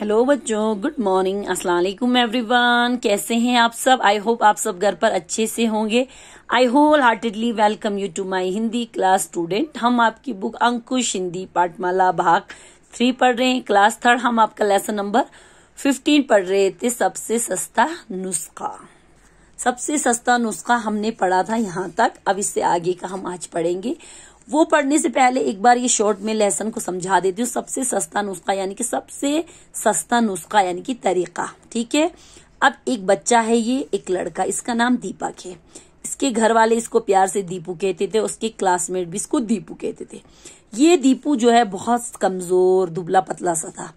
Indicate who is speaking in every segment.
Speaker 1: hello बच्चों good morning अस्सलाम वालेकुम एवरीवन कैसे हैं आप सब आई होप आप सब घर पर अच्छे से होंगे I wholeheartedly welcome you to my Hindi class student हम आपकी बुक अंकुश हिंदी पाठमाला भाग थ्री पढ़ रहे हैं क्लास थर्ड हम आपका लेसन नंबर फिफ्टीन पढ़ रहे थे सबसे सस्ता नुस्खा सबसे सस्ता नुस्खा हमने पढ़ा था यहाँ तक अब इससे आगे का हम आज पढ़ेंगे वो पढ़ने से पहले एक बार ये शॉर्ट में लेसन को समझा देती हूँ सबसे सस्ता नुस्खा यानी कि सबसे सस्ता नुस्खा यानी कि तरीका ठीक है अब एक बच्चा है ये एक लड़का इसका नाम दीपक है इसके घर वाले इसको प्यार से दीपू कहते थे उसके क्लासमेट भी इसको दीपू कहते थे ये दीपू जो है बहुत कमजोर दुबला पतला सा था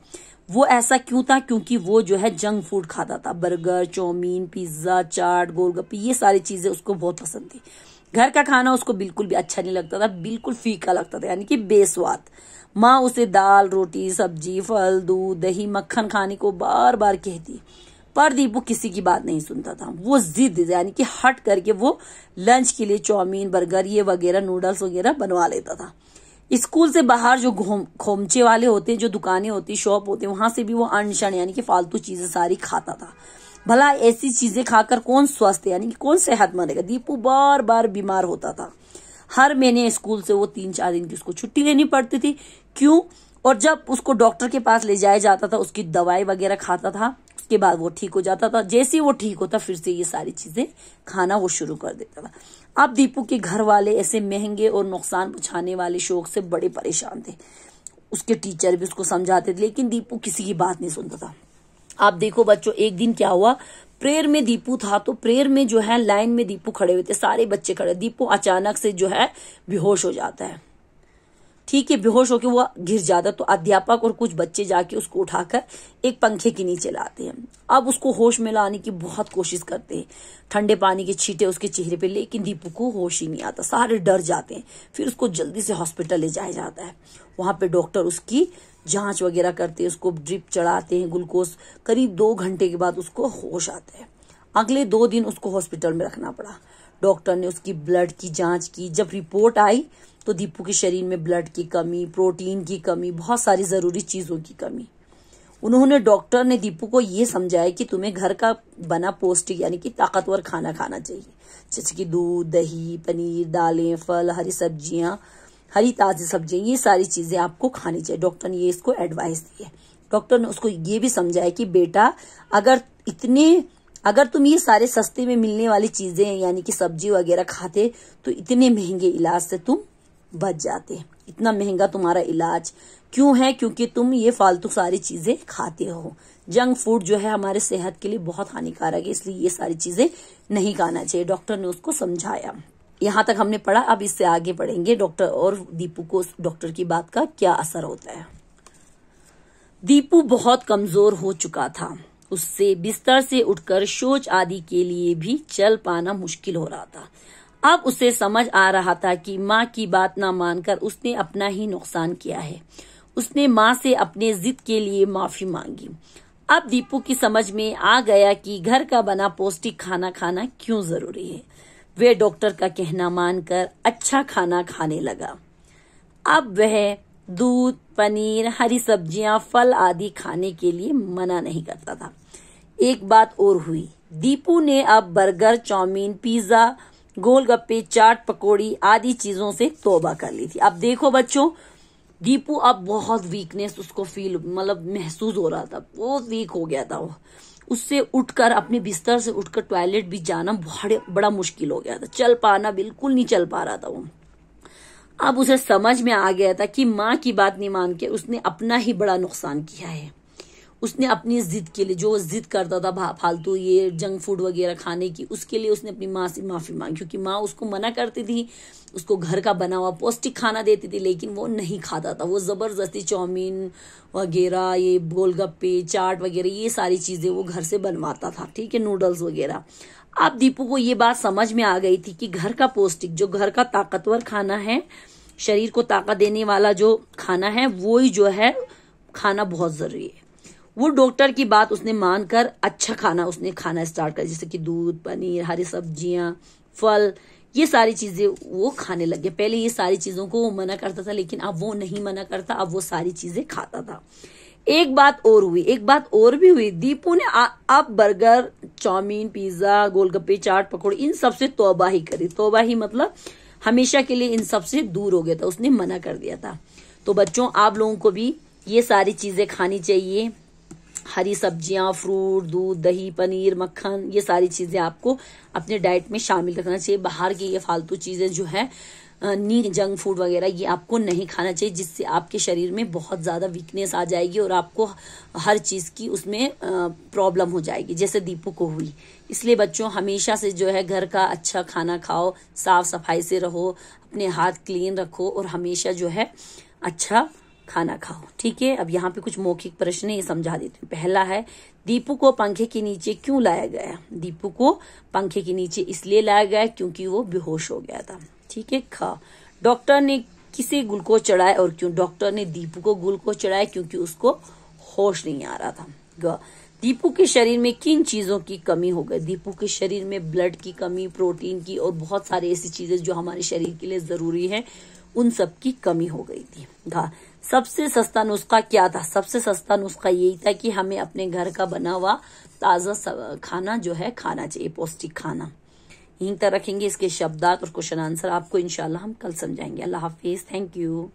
Speaker 1: वो ऐसा क्यों था क्योंकि वो जो है जंक फूड खाता था burger chow mein pizza chaat golgappe ये सारी चीज़ें उसको बहुत पसंद थी घर का खाना उसको बिल्कुल भी अच्छा नहीं लगता था बिल्कुल फीका लगता था यानी कि बेस्वाद माँ उसे दाल रोटी सब्जी फल दूध दही मक्खन खाने को बार बार कहती पर दीपू किसी की बात नहीं सुनता था वो जिद यानी कि हट करके वो लंच के लिए चौमीन बर्गर ये वगैरह नूडल्स वगैरह बनवा लेता था स्कूल से बाहर जो घूम खोमचे वाले होते हैं जो दुकानें होती शॉप होते वहां से भी वो अनशन यानी कि फालतू चीजें सारी खाता था भला ऐसी चीजें खाकर कौन स्वस्थ यानी कि कौन सेहतमंद रहेगा दीपू बार बार बीमार होता था हर महीने स्कूल से वो तीन चार दिन की उसको छुट्टी लेनी पड़ती थी क्यों और जब उसको डॉक्टर के पास ले जाया जाता था उसकी दवाई वगैरह खाता था उसके बाद वो ठीक हो जाता था जैसे वो ठीक होता फिर से ये सारी चीजें खाना वो शुरू कर देता था अब दीपू के घर वाले ऐसे महंगे और नुकसान पहुंचाने वाले शौक से बड़े परेशान थे उसके टीचर भी उसको समझाते थे लेकिन दीपू किसी की बात नहीं सुनता था आप देखो बच्चों एक दिन क्या हुआ प्रेयर में दीपू था तो प्रेयर में जो है लाइन में दीपू खड़े हुए थे सारे बच्चे खड़े दीपू अचानक से जो है बेहोश हो जाता है ठीक है बेहोश होकर वो गिर जाता तो अध्यापक और कुछ बच्चे जाके उसको उठाकर एक पंखे के नीचे लाते हैं अब उसको होश में लाने की बहुत कोशिश करते हैं ठंडे पानी के छींटे उसके चेहरे पे लेकिन दीपू को होश ही नहीं आता सारे डर जाते हैं फिर उसको जल्दी से हॉस्पिटल ले जाया जाता है वहां पे डॉक्टर उसकी जांच वगैरह करते हैं उसको ड्रिप चढ़ाते हैं ग्लूकोज करीब दो घंटे के बाद उसको होश आता है अगले दो दिन उसको हॉस्पिटल में रखना पड़ा डॉक्टर ने उसकी ब्लड की जांच की जब रिपोर्ट आई तो दीपू के शरीर में ब्लड की कमी प्रोटीन की कमी बहुत सारी ज़रूरी चीज़ों की कमी उन्होंने डॉक्टर ने दीपू को ये समझाया कि तुम्हें घर का बना पौष्टिक यानी कि ताकतवर खाना खाना चाहिए जैसे कि दूध दही पनीर दालें फल हरी सब्जियां हरी ताज़ी सब्जियां ये सारी चीज़ें आपको खानी चाहिए डॉक्टर ने ये इसको एडवाइस दी है डॉक्टर ने उसको ये भी समझाया कि बेटा अगर इतने अगर तुम ये सारे सस्ते में मिलने वाली चीज़ें यानी कि सब्जी वगैरह खाते तो इतने महंगे इलाज से तुम बच जाते इतना महंगा तुम्हारा इलाज क्यों है क्योंकि तुम ये फालतू सारी चीजें खाते हो जंक फूड जो है हमारे सेहत के लिए बहुत हानिकारक है इसलिए ये सारी चीजें नहीं खाना चाहिए डॉक्टर ने उसको समझाया यहाँ तक हमने पढ़ा अब इससे आगे पढ़ेंगे डॉक्टर और दीपू को डॉक्टर की बात का क्या असर होता है दीपू बहुत कमजोर हो चुका था उससे बिस्तर से उठकर शोच आदि के लिए भी चल पाना मुश्किल हो रहा था अब उसे समझ आ रहा था कि माँ की बात ना मानकर उसने अपना ही नुकसान किया है उसने माँ से अपने जिद के लिए माफी मांगी अब दीपू की समझ में आ गया कि घर का बना पौष्टिक खाना खाना क्यों जरूरी है वे डॉक्टर का कहना मानकर अच्छा खाना खाने लगा अब वह दूध पनीर हरी सब्जियां फल आदि खाने के लिए मना नहीं करता था एक बात और हुई दीपू ने अब burger chow mein pizza golgappe chaat pakodi आदि चीजों से तोबा कर ली थी अब देखो बच्चों दीपू अब बहुत वीकनेस उसको फील मतलब महसूस हो रहा था बहुत वीक हो गया था वो उससे उठकर अपने बिस्तर से उठकर टॉयलेट भी जाना बड़े बड़ा मुश्किल हो गया था चल पाना बिल्कुल नहीं चल पा रहा था वो अब उसे समझ में आ गया था कि माँ की बात नहीं मान के उसने अपना ही बड़ा नुकसान किया है उसने अपनी जिद के लिए जो जिद करता था फालतू ये जंक फूड वगैरह खाने की उसके लिए उसने अपनी माँ से माफ़ी मांगी क्योंकि माँ उसको मना करती थी उसको घर का बना हुआ पौष्टिक खाना देती थी लेकिन वो नहीं खाता था वो ज़बरदस्ती चाउमीन वगैरह ये गोलगप्पे चाट वगैरह ये सारी चीज़ें वो घर से बनवाता था ठीक है नूडल्स वगैरह अब दीपू को ये बात समझ में आ गई थी कि घर का पौष्टिक जो घर का ताकतवर खाना है शरीर को ताकत देने वाला जो खाना है वो ही जो है खाना बहुत ज़रूरी है वो डॉक्टर की बात उसने मानकर अच्छा खाना उसने खाना स्टार्ट कर जैसे कि दूध पनीर हरी सब्जियां फल ये सारी चीजें वो खाने लग गया पहले ये सारी चीजों को वो मना करता था लेकिन अब वो नहीं मना करता अब वो सारी चीजें खाता था एक बात और हुई एक बात और भी हुई दीपू ने अब burger chow mein pizza golgappe chaat pakode इन सबसे तोबा ही करी तोबा ही मतलब हमेशा के लिए इन सबसे दूर हो गया था उसने मना कर दिया था तो बच्चों आप लोगों को भी ये सारी चीजें खानी चाहिए हरी सब्जियां फ्रूट दूध दही पनीर मक्खन ये सारी चीजें आपको अपने डाइट में शामिल रखना चाहिए बाहर की ये फालतू चीजें जो है नी जंक फूड वगैरह ये आपको नहीं खाना चाहिए जिससे आपके शरीर में बहुत ज़्यादा वीकनेस आ जाएगी और आपको हर चीज़ की उसमें प्रॉब्लम हो जाएगी जैसे दीपू को हुई इसलिए बच्चों हमेशा से जो है घर का अच्छा खाना खाओ साफ सफाई से रहो अपने हाथ क्लीन रखो और हमेशा जो है अच्छा खाना खाओ ठीक है अब यहाँ पे कुछ मौखिक प्रश्न है समझा देती हूँ पहला है दीपू को पंखे के नीचे क्यों लाया गया दीपू को पंखे के नीचे इसलिए लाया गया क्योंकि वो बेहोश हो गया था ठीक है ख डॉक्टर ने किसे ग्लूकोज चढ़ाया और क्यों डॉक्टर ने दीपू को ग्लूकोज चढ़ाया क्योंकि उसको होश नहीं आ रहा था ग दीपू के शरीर में किन चीजों की कमी हो गई दीपू के शरीर में ब्लड की कमी प्रोटीन की और बहुत सारी ऐसी चीजें जो हमारे शरीर के लिए जरूरी है उन सब की कमी हो गई थी सबसे सस्ता नुस्खा क्या था सबसे सस्ता नुस्खा यही था कि हमें अपने घर का बना हुआ ताज़ा खाना जो है खाना चाहिए पौष्टिक खाना यहीं तक रखेंगे इसके शब्दात और क्वेश्चन आंसर आपको इनशाला हम कल समझाएंगे अल्लाह हाफिज थैंक यू